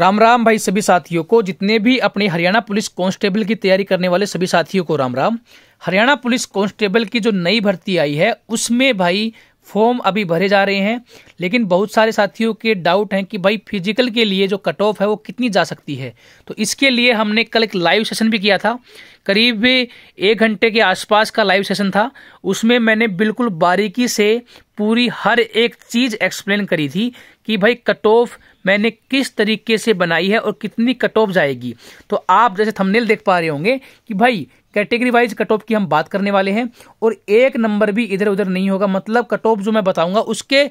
राम राम भाई सभी साथियों को जितने भी अपने हरियाणा पुलिस कांस्टेबल की तैयारी करने वाले सभी साथियों को राम राम हरियाणा पुलिस कांस्टेबल की जो नई भर्ती आई है उसमें भाई फॉर्म अभी भरे जा रहे हैं लेकिन बहुत सारे साथियों के डाउट हैं कि भाई फिजिकल के लिए जो कट ऑफ है वो कितनी जा सकती है तो इसके लिए हमने कल एक लाइव सेशन भी किया था करीब एक घंटे के आसपास का लाइव सेशन था उसमें मैंने बिल्कुल बारीकी से पूरी हर एक चीज़ एक्सप्लेन करी थी कि भाई कट ऑफ मैंने किस तरीके से बनाई है और कितनी कट ऑफ जाएगी तो आप जैसे थंबनेल देख पा रहे होंगे कि भाई कैटेगरी वाइज कट ऑफ की हम बात करने वाले हैं और एक नंबर भी इधर उधर नहीं होगा मतलब कट ऑफ जो मैं बताऊंगा उसके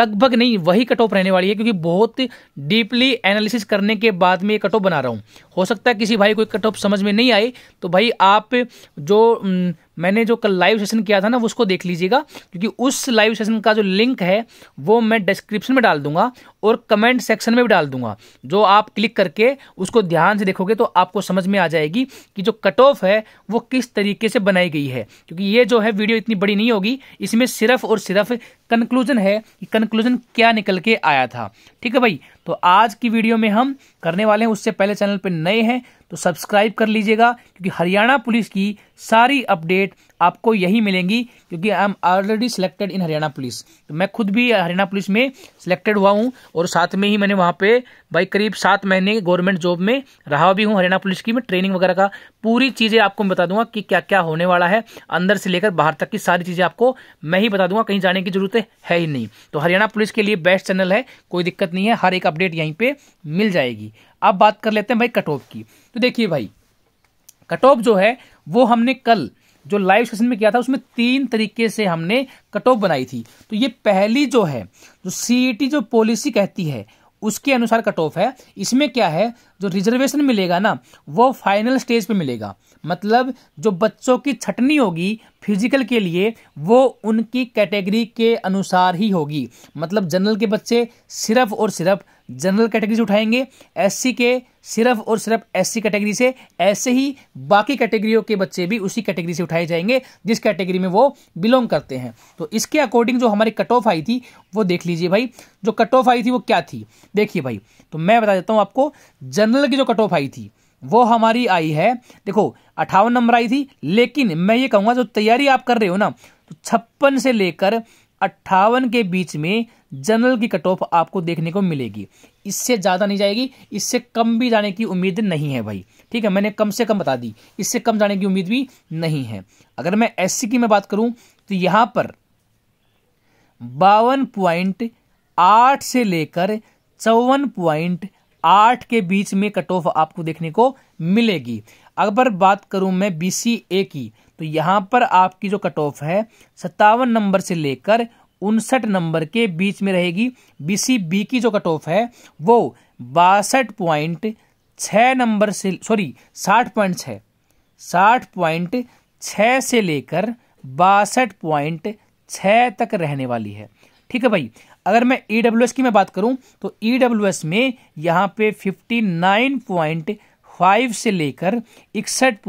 लगभग नहीं वही कट ऑफ रहने वाली है क्योंकि बहुत डीपली एनालिसिस करने के बाद में ये कट ऑफ बना रहा हूँ हो सकता है किसी भाई को कट ऑफ समझ में नहीं आई तो भाई आप जो हम्म, मैंने जो कल लाइव सेशन किया था ना उसको देख लीजिएगा क्योंकि उस लाइव सेशन का जो लिंक है वो मैं डिस्क्रिप्शन में डाल दूंगा और कमेंट सेक्शन में भी डाल दूंगा जो आप क्लिक करके उसको ध्यान से देखोगे तो आपको समझ में आ जाएगी कि जो कट ऑफ है वो किस तरीके से बनाई गई है क्योंकि ये जो है वीडियो इतनी बड़ी नहीं होगी इसमें सिर्फ और सिर्फ कंक्लूजन है कि कंक्लूजन क्या निकल के आया था ठीक है भाई तो आज की वीडियो में हम करने वाले हैं उससे पहले चैनल पर नए हैं तो सब्सक्राइब कर लीजिएगा क्योंकि हरियाणा पुलिस की सारी अपडेट आपको यही मिलेंगी क्योंकि I am already selected in Haryana police तो मैं खुद भी हरियाणा पुलिस में सिलेक्टेड हुआ हूँ और साथ में ही मैंने वहाँ पे भाई करीब सात महीने गवर्नमेंट जॉब में रहा भी हूँ हरियाणा पुलिस की मैं ट्रेनिंग वगैरह का पूरी चीज़ें आपको बता दूंगा कि क्या क्या होने वाला है अंदर से लेकर बाहर तक की सारी चीज़ें आपको मैं ही बता दूंगा कहीं जाने की जरूरत है ही नहीं तो हरियाणा पुलिस के लिए बेस्ट चैनल है कोई दिक्कत नहीं है हर एक अपडेट यहीं पर मिल जाएगी अब बात कर लेते हैं भाई कट ऑफ की तो देखिए भाई कट ऑफ जो है वो हमने कल जो लाइव सेशन में किया था उसमें तीन तरीके से हमने कट ऑफ बनाई थी तो ये पहली जो है जो सीई e जो पॉलिसी कहती है उसके अनुसार कट ऑफ है इसमें क्या है जो रिजर्वेशन मिलेगा ना वो फाइनल स्टेज पे मिलेगा मतलब जो बच्चों की छटनी होगी फिजिकल के लिए वो उनकी कैटेगरी के अनुसार ही होगी मतलब जनरल के बच्चे सिर्फ और सिर्फ जनरल कैटेगरी से उठाएंगे एससी के सिर्फ और सिर्फ एससी कैटेगरी से ऐसे ही बाकी कैटेगरियों के बच्चे भी उसी कैटेगरी से उठाए जाएंगे जिस कैटेगरी में वो बिलोंग करते हैं तो इसके अकॉर्डिंग जो हमारी कट ऑफ आई थी वो देख लीजिए भाई जो कट ऑफ आई थी वो क्या थी देखिए भाई तो मैं बता देता हूँ आपको जन जनरल की जो कट ऑफ आई थी वो हमारी आई है देखो अठावन नंबर आई थी लेकिन मैं ये कहूंगा जो तैयारी आप कर रहे हो ना तो छप्पन से लेकर अट्ठावन के बीच में जनरल की कट ऑफ आपको देखने को मिलेगी इससे ज़्यादा नहीं जाएगी इससे कम भी जाने की उम्मीद नहीं है भाई ठीक है मैंने कम से कम बता दी इससे कम जाने की उम्मीद भी नहीं है अगर मैं एस की मैं बात करूं तो यहां पर बावन पॉइंट आठ से लेकर चौवन पॉइंट आठ के बीच में कट ऑफ आपको देखने को मिलेगी अगर बात करूं मैं बी सी ए की तो यहां पर आपकी जो कट ऑफ है सत्तावन नंबर से लेकर उनसठ नंबर के बीच में रहेगी बी सी बी की जो कट ऑफ है वो बासठ पॉइंट छ नंबर से सॉरी साठ पॉइंट छ साठ पॉइंट छ से लेकर बासठ पॉइंट छ तक रहने वाली है ठीक है भाई अगर मैं ई e की मैं बात करूं तो ई e में यहाँ पे 59.5 से लेकर इकसठ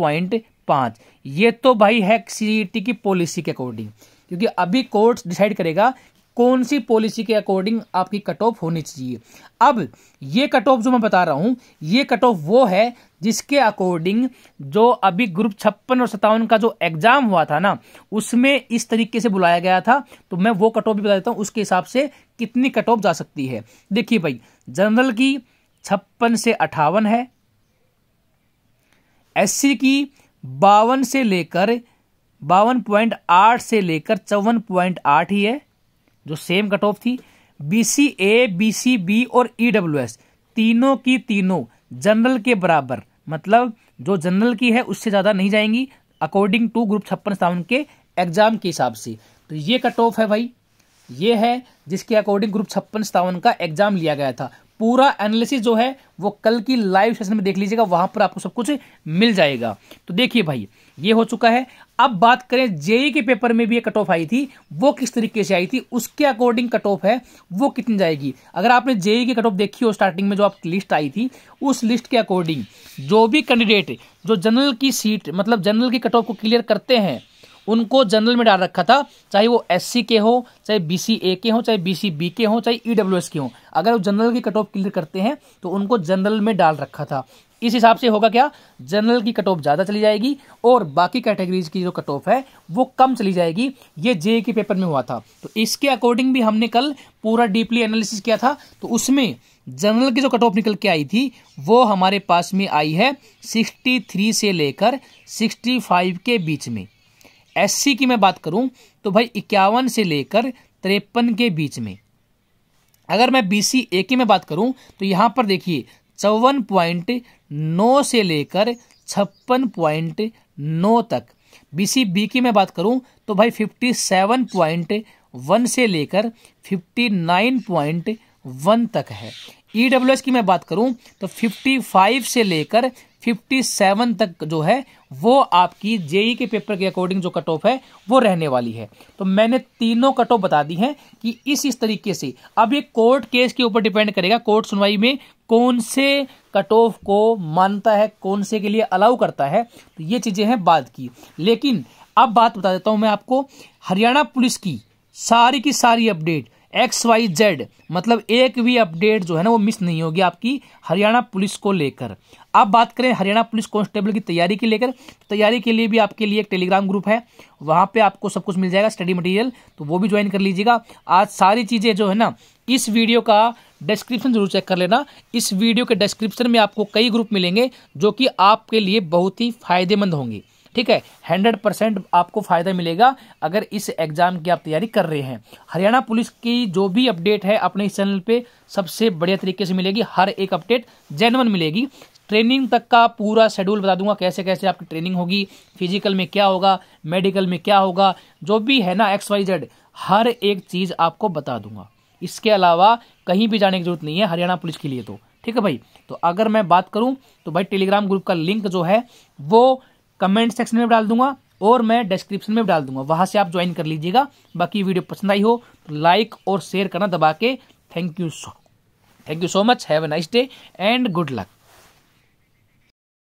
ये तो भाई है सी e की पॉलिसी के अकॉर्डिंग क्योंकि अभी कोर्ट डिसाइड करेगा कौन सी पॉलिसी के अकॉर्डिंग आपकी कट ऑफ होनी चाहिए अब ये कट ऑफ जो मैं बता रहा हूं ये कट ऑफ वो है जिसके अकॉर्डिंग जो अभी ग्रुप छप्पन और सत्तावन का जो एग्जाम हुआ था ना उसमें इस तरीके से बुलाया गया था तो मैं वो कट ऑफ भी बता देता हूं उसके हिसाब से कितनी कट ऑफ जा सकती है देखिए भाई जनरल की छप्पन से अठावन है एससी की बावन से लेकर बावन पॉइंट आठ से लेकर चौवन पॉइंट आठ ही है जो सेम कट ऑफ थी B C A B C B और ई डब्ल्यू एस तीनों की तीनों जनरल के बराबर मतलब जो जनरल की है उससे ज़्यादा नहीं जाएंगी अकॉर्डिंग टू ग्रुप छप्पन सतावन के एग्जाम के हिसाब से तो ये कट ऑफ है भाई ये है जिसके अकॉर्डिंग ग्रुप छप्पन सतावन का एग्जाम लिया गया था पूरा एनालिसिस जो है वो कल की लाइव सेशन में देख लीजिएगा वहां पर आपको सब कुछ मिल जाएगा तो देखिए भाई ये हो चुका है अब बात करें जेई के पेपर में भी ये कट ऑफ आई थी वो किस तरीके से आई थी उसके अकॉर्डिंग कट ऑफ है वो कितनी जाएगी अगर आपने जेई की कट ऑफ देखी हो स्टार्टिंग में जो आपकी लिस्ट आई थी उस लिस्ट के अकॉर्डिंग जो भी कैंडिडेट जो जनरल की सीट मतलब जनरल की कट ऑफ को क्लियर करते हैं उनको जनरल में डाल रखा था चाहे वो एस के हो चाहे बी के हो चाहे बी के हो चाहे ई e के हो अगर वो जनरल की कट ऑफ क्लियर करते हैं तो उनको जनरल में डाल रखा था इस हिसाब से होगा क्या जनरल की कट ऑफ ज़्यादा चली जाएगी और बाकी कैटेगरीज की जो कट ऑफ है वो कम चली जाएगी ये जे के पेपर में हुआ था तो इसके अकॉर्डिंग भी हमने कल पूरा डीपली एनालिसिस किया था तो उसमें जनरल की जो कट ऑफ निकल के आई थी वो हमारे पास में आई है 63 से लेकर 65 के बीच में एससी की मैं बात करूं तो भाई इक्यावन से लेकर तिरपन के बीच में अगर मैं बी सी ए की मैं बात करूं तो यहां पर देखिए चौवन पॉइंट नौ से लेकर छप्पन पॉइंट नौ तक बी सी बी की मैं बात करूं तो भाई फिफ्टी सेवन पॉइंट वन से लेकर फिफ्टी नाइन पॉइंट वन तक है ई की मैं बात करूं तो फिफ्टी फाइव से लेकर 57 तक जो है वो आपकी जेई के पेपर के अकॉर्डिंग जो कट ऑफ है वो रहने वाली है तो मैंने तीनों कट ऑफ बता दी हैं कि इस इस तरीके से अब ये कोर्ट केस के ऊपर डिपेंड करेगा कोर्ट सुनवाई में कौन से कट ऑफ को मानता है कौन से के लिए अलाउ करता है तो ये चीज़ें हैं बाद की लेकिन अब बात बता देता हूं मैं आपको हरियाणा पुलिस की सारी की सारी अपडेट एक्स वाई जेड मतलब एक भी अपडेट जो है ना वो मिस नहीं होगी आपकी हरियाणा पुलिस को लेकर अब बात करें हरियाणा पुलिस कांस्टेबल की तैयारी के लेकर तैयारी के लिए भी आपके लिए एक टेलीग्राम ग्रुप है वहाँ पे आपको सब कुछ मिल जाएगा स्टडी मटेरियल तो वो भी ज्वाइन कर लीजिएगा आज सारी चीज़ें जो है ना इस वीडियो का डिस्क्रिप्शन जरूर चेक कर लेना इस वीडियो के डिस्क्रिप्शन में आपको कई ग्रुप मिलेंगे जो कि आपके लिए बहुत ही फायदेमंद होंगे ठीक है हंड्रेड परसेंट आपको फायदा मिलेगा अगर इस एग्जाम की आप तैयारी कर रहे हैं हरियाणा पुलिस की जो भी अपडेट है अपने इस चैनल पे सबसे बढ़िया तरीके से मिलेगी हर एक अपडेट जेनवन मिलेगी ट्रेनिंग तक का पूरा शेड्यूल बता दूंगा कैसे कैसे आपकी ट्रेनिंग होगी फिजिकल में क्या होगा मेडिकल में क्या होगा जो भी है ना एक्स वाई जेड हर एक चीज़ आपको बता दूंगा इसके अलावा कहीं भी जाने की जरूरत नहीं है हरियाणा पुलिस के लिए तो ठीक है भाई तो अगर मैं बात करूं तो भाई टेलीग्राम ग्रुप का लिंक जो है वो कमेंट सेक्शन में डाल दूंगा और मैं डिस्क्रिप्शन में डाल दूंगा वहां से आप ज्वाइन कर लीजिएगा बाकी वीडियो पसंद आई हो तो लाइक और शेयर करना दबा के thank you so thank you so much have a nice day and good luck